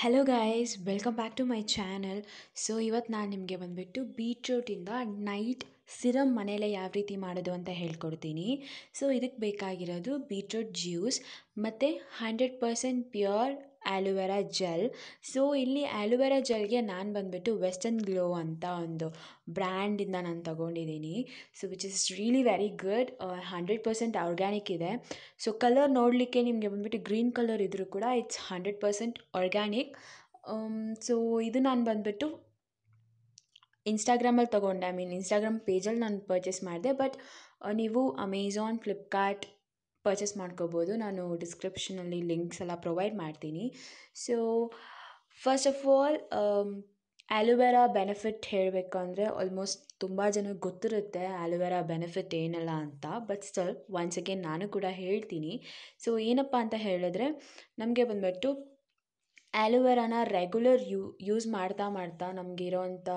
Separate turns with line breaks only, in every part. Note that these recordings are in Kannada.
hello guys welcome back to my channel so ಇವತ್ತು ನಾನು ನಿಮಗೆ ಬಂದುಬಿಟ್ಟು ಬೀಟ್ರೂಟಿಂದ ನೈಟ್ ಸಿರಮ್ ಮನೆಯಲ್ಲೇ ಯಾವ ರೀತಿ ಮಾಡೋದು ಅಂತ ಹೇಳ್ಕೊಡ್ತೀನಿ ಸೊ ಇದಕ್ಕೆ ಬೇಕಾಗಿರೋದು ಬೀಟ್ರೂಟ್ ಜ್ಯೂಸ್ ಮತ್ತು hundred percent pure aloe vera gel so ಇಲ್ಲಿ ಆ್ಯಲುವೆರಾ ಜೆಲ್ಗೆ ನಾನು ಬಂದುಬಿಟ್ಟು ವೆಸ್ಟರ್ನ್ ಗ್ಲೋ ಅಂತ ಒಂದು ಬ್ರ್ಯಾಂಡಿಂದ ನಾನು ತೊಗೊಂಡಿದ್ದೀನಿ so which is really very good hundred percent organic ಇದೆ ಸೊ ಕಲರ್ ನೋಡಲಿಕ್ಕೆ ನಿಮಗೆ ಬಂದ್ಬಿಟ್ಟು ಗ್ರೀನ್ ಕಲರ್ ಇದ್ದರೂ ಕೂಡ it's hundred percent organic so ಇದು ನಾನು ಬಂದುಬಿಟ್ಟು ಇನ್ಸ್ಟಾಗ್ರಾಮಲ್ಲಿ ತೊಗೊಂಡೆ ಐ ಮೀನ್ ಇನ್ಸ್ಟಾಗ್ರಾಮ್ ಪೇಜಲ್ಲಿ ನಾನು ಪರ್ಚೇಸ್ ಮಾಡಿದೆ ಬಟ್ uh, ನೀವು ಅಮೆಝಾನ್ ಫ್ಲಿಪ್ಕಾರ್ಟ್ ಪರ್ಚೇಸ್ ಮಾಡ್ಕೋಬೋದು ನಾನು ಡಿಸ್ಕ್ರಿಪ್ಷನಲ್ಲಿ ಲಿಂಕ್ಸ್ ಎಲ್ಲ ಪ್ರೊವೈಡ್ ಮಾಡ್ತೀನಿ so first of all aloe vera benefit ಹೇಳಬೇಕಂದ್ರೆ ಆಲ್ಮೋಸ್ಟ್ ತುಂಬ ಜನಕ್ಕೆ ಗೊತ್ತಿರುತ್ತೆ ಆ್ಯಲೋವೆರಾ ಬೆನಿಫಿಟ್ ಏನಲ್ಲ ಅಂತ ಬಟ್ ಸ್ಟಲ್ ಒನ್ಸ್ ಅಗೇನ್ ನಾನು ಕೂಡ ಹೇಳ್ತೀನಿ ಸೊ ಏನಪ್ಪ ಅಂತ ಹೇಳಿದ್ರೆ ನಮಗೆ ಬಂದುಬಿಟ್ಟು ಆ್ಯಲೋವೆರಾನ ರೆಗ್ಯುಲರ್ ಯೂ ಯೂಸ್ ಮಾಡ್ತಾ ಮಾಡ್ತಾ ಅಂಥ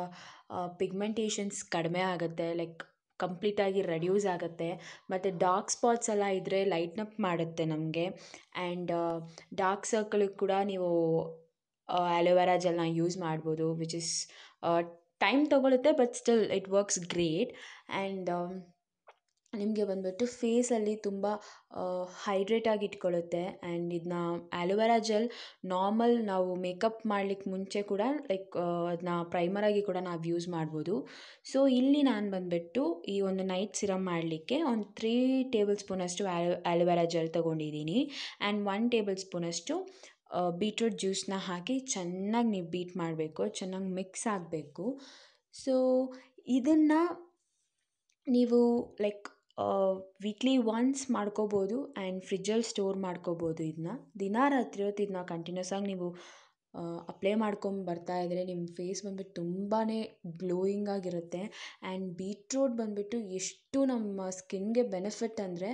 ಪಿಗ್ಮೆಂಟೇಷನ್ಸ್ ಕಡಿಮೆ ಆಗುತ್ತೆ ಲೈಕ್ ಕಂಪ್ಲೀಟಾಗಿ ರೆಡ್ಯೂಸ್ ಆಗುತ್ತೆ ಮತ್ತು ಡಾರ್ಕ್ ಸ್ಪಾಟ್ಸ್ ಎಲ್ಲ ಇದ್ದರೆ ಲೈಟ್ನಪ್ ಮಾಡುತ್ತೆ ನಮಗೆ ಆ್ಯಂಡ್ ಡಾರ್ಕ್ ಸರ್ಕಲ್ ಕೂಡ ನೀವು ಆ್ಯಲೋವೆರಾ ಜೆಲ್ನ ಯೂಸ್ ಮಾಡ್ಬೋದು ವಿಚ್ ಇಸ್ ಟೈಮ್ ತೊಗೊಳುತ್ತೆ but still it works great and ನಿಮಗೆ ಬಂದುಬಿಟ್ಟು ಫೇಸಲ್ಲಿ ತುಂಬ ಹೈಡ್ರೇಟ್ ಆಗಿ ಇಟ್ಕೊಳ್ಳುತ್ತೆ ಆ್ಯಂಡ್ ಇದನ್ನ ಆ್ಯಲೋವೆರಾ ಜೆಲ್ ನಾರ್ಮಲ್ ನಾವು ಮೇಕಪ್ ಮಾಡ್ಲಿಕ್ಕೆ ಮುಂಚೆ ಕೂಡ ಲೈಕ್ ಅದನ್ನ ಪ್ರೈಮರ್ ಆಗಿ ಕೂಡ ನಾವು ಯೂಸ್ ಮಾಡ್ಬೋದು ಸೊ ಇಲ್ಲಿ ನಾನು ಬಂದುಬಿಟ್ಟು ಈ ಒಂದು ನೈಟ್ ಸಿರಮ್ ಮಾಡಲಿಕ್ಕೆ ಒಂದು ತ್ರೀ ಟೇಬಲ್ ಸ್ಪೂನಷ್ಟು ಆ್ಯಲೋ ಆ್ಯಲೋವೆರಾ ಜೆಲ್ ತೊಗೊಂಡಿದ್ದೀನಿ ಆ್ಯಂಡ್ ಒನ್ ಟೇಬಲ್ ಸ್ಪೂನಷ್ಟು ಬೀಟ್ರೂಟ್ ಜ್ಯೂಸನ್ನ ಹಾಕಿ ಚೆನ್ನಾಗಿ ನೀವು ಬೀಟ್ ಮಾಡಬೇಕು ಚೆನ್ನಾಗಿ ಮಿಕ್ಸ್ ಆಗಬೇಕು ಸೊ ಇದನ್ನು ನೀವು ಲೈಕ್ ವೀಕ್ಲಿ ಒನ್ಸ್ ಮಾಡ್ಕೋಬೋದು ಆ್ಯಂಡ್ ಫ್ರಿಜ್ಜಲ್ಲಿ ಸ್ಟೋರ್ ಮಾಡ್ಕೋಬೋದು ಇದನ್ನ ದಿನ ರಾತ್ರಿ ಹೊತ್ತು ಇದನ್ನ ಕಂಟಿನ್ಯೂಸ್ ಆಗಿ ನೀವು ಅಪ್ಲೈ ಮಾಡ್ಕೊಂಡು ಬರ್ತಾ ಇದ್ದರೆ ನಿಮ್ಮ ಫೇಸ್ ಬಂದ್ಬಿಟ್ಟು ತುಂಬಾ ಗ್ಲೋಯಿಂಗ್ ಆಗಿರುತ್ತೆ ಆ್ಯಂಡ್ ಬೀಟ್ರೂಟ್ ಬಂದ್ಬಿಟ್ಟು ಎಷ್ಟು ನಮ್ಮ ಸ್ಕಿನ್ಗೆ ಬೆನಿಫಿಟ್ ಅಂದರೆ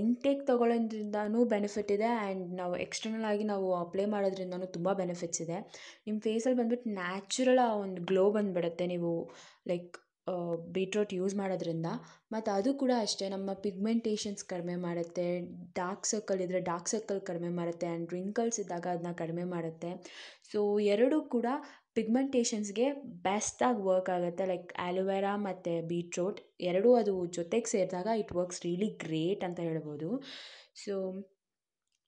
ಇಂಟೇಕ್ ತೊಗೊಳೋದ್ರಿಂದನೂ ಬೆನಿಫಿಟ್ ಇದೆ ಆ್ಯಂಡ್ ನಾವು ಎಕ್ಸ್ಟರ್ನಲ್ ಆಗಿ ನಾವು ಅಪ್ಲೈ ಮಾಡೋದ್ರಿಂದನೂ ತುಂಬ ಬೆನಿಫಿಟ್ಸ್ ಇದೆ ನಿಮ್ಮ ಫೇಸಲ್ಲಿ ಬಂದ್ಬಿಟ್ಟು ನ್ಯಾಚುರಲ್ ಆ ಒಂದು ಗ್ಲೋ ಬಂದುಬಿಡತ್ತೆ ನೀವು ಲೈಕ್ ಬೀಟ್ರೋಟ್ ಯೂಸ್ ಮಾಡೋದ್ರಿಂದ ಮತ್ತು ಅದು ಕೂಡ ಅಷ್ಟೇ ನಮ್ಮ ಪಿಗ್ಮೆಂಟೇಷನ್ಸ್ ಕಡಿಮೆ ಮಾಡುತ್ತೆ ಡಾರ್ಕ್ ಸರ್ಕಲ್ ಇದ್ದರೆ ಡಾರ್ಕ್ ಸರ್ಕಲ್ ಕಡಿಮೆ ಮಾಡುತ್ತೆ ಆ್ಯಂಡ್ ರಿಂಕಲ್ಸ್ ಇದ್ದಾಗ ಅದನ್ನ ಕಡಿಮೆ ಮಾಡುತ್ತೆ ಸೊ ಎರಡೂ ಕೂಡ ಪಿಗ್ಮೆಂಟೇಷನ್ಸ್ಗೆ ಬೆಸ್ಟಾಗಿ ವರ್ಕ್ ಆಗುತ್ತೆ ಲೈಕ್ ಆ್ಯಲೋವೆರಾ ಮತ್ತು ಬೀಟ್ರೋಟ್ ಎರಡೂ ಅದು ಜೊತೆಗೆ ಸೇರಿದಾಗ ಇಟ್ ವರ್ಕ್ಸ್ ರಿಯಲಿ ಗ್ರೇಟ್ ಅಂತ ಹೇಳ್ಬೋದು so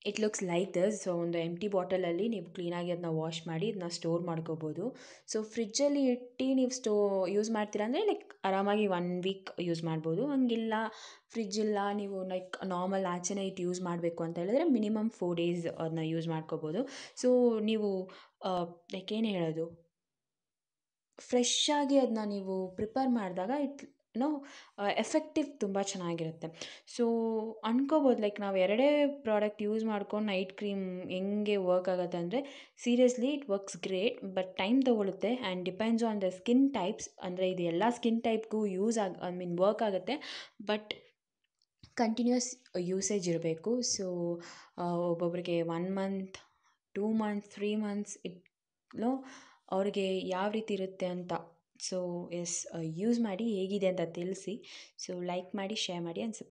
it looks like this so ಒಂದು ಎಂಟಿ ಬಾಟಲಲ್ಲಿ ನೀವು ಕ್ಲೀನಾಗಿ ಅದನ್ನ ವಾಶ್ ಮಾಡಿ ಇದನ್ನ ಸ್ಟೋರ್ ಮಾಡ್ಕೋಬೋದು ಸೊ ಫ್ರಿಜ್ಜಲ್ಲಿ ಇಟ್ಟು ನೀವು ಸ್ಟೋ ಯೂಸ್ ಮಾಡ್ತೀರ ಅಂದರೆ ಲೈಕ್ ಆರಾಮಾಗಿ ಒನ್ ವೀಕ್ ಯೂಸ್ ಮಾಡ್ಬೋದು ಹಂಗಿಲ್ಲ ಫ್ರಿಜ್ ಇಲ್ಲ ನೀವು ಲೈಕ್ ನಾರ್ಮಲ್ ಆಚೆನೇ ಇಟ್ಟು ಯೂಸ್ ಮಾಡಬೇಕು ಅಂತ ಹೇಳಿದ್ರೆ ಮಿನಿಮಮ್ ಫೋರ್ ಡೇಸ್ ಅದನ್ನ ಯೂಸ್ ಮಾಡ್ಕೋಬೋದು ಸೊ ನೀವು ಲೈಕ್ ಏನು ಹೇಳೋದು ಫ್ರೆಶ್ ಆಗಿ ಅದನ್ನ ನೀವು ಪ್ರಿಪೇರ್ ಮಾಡಿದಾಗ ಇಟ್ ನೋ ಎಫೆಕ್ಟಿವ್ ತುಂಬ ಚೆನ್ನಾಗಿರುತ್ತೆ ಸೊ ಅಂದ್ಕೋಬೋದು ಲೈಕ್ ನಾವು ಎರಡೇ ಪ್ರಾಡಕ್ಟ್ ಯೂಸ್ ಮಾಡ್ಕೊಂಡು ನೈಟ್ ಕ್ರೀಮ್ ಹೆಂಗೆ ವರ್ಕ್ ಆಗುತ್ತೆ ಅಂದರೆ seriously it works great but time ತೊಗೊಳುತ್ತೆ and depends on the skin types ಅಂದರೆ ಇದು ಎಲ್ಲ ಸ್ಕಿನ್ ಟೈಪ್ಗೂ ಯೂಸ್ ಆಗ ಐ ಮೀನ್ ವರ್ಕ್ ಆಗುತ್ತೆ ಬಟ್ ಕಂಟಿನ್ಯೂಸ್ ಯೂಸೇಜ್ ಇರಬೇಕು ಸೊ ಒಬ್ಬೊಬ್ಬರಿಗೆ one month two month three months ಇಟ್ಲೋ ಅವ್ರಿಗೆ ಯಾವ ರೀತಿ ಇರುತ್ತೆ ಅಂತ ಸೊ ಎಸ್ ಯೂಸ್ ಮಾಡಿ ಹೇಗಿದೆ ಅಂತ ತಿಳಿಸಿ ಸೊ ಲೈಕ್ ಮಾಡಿ ಶೇರ್ ಮಾಡಿ ಆ್ಯಂಡ್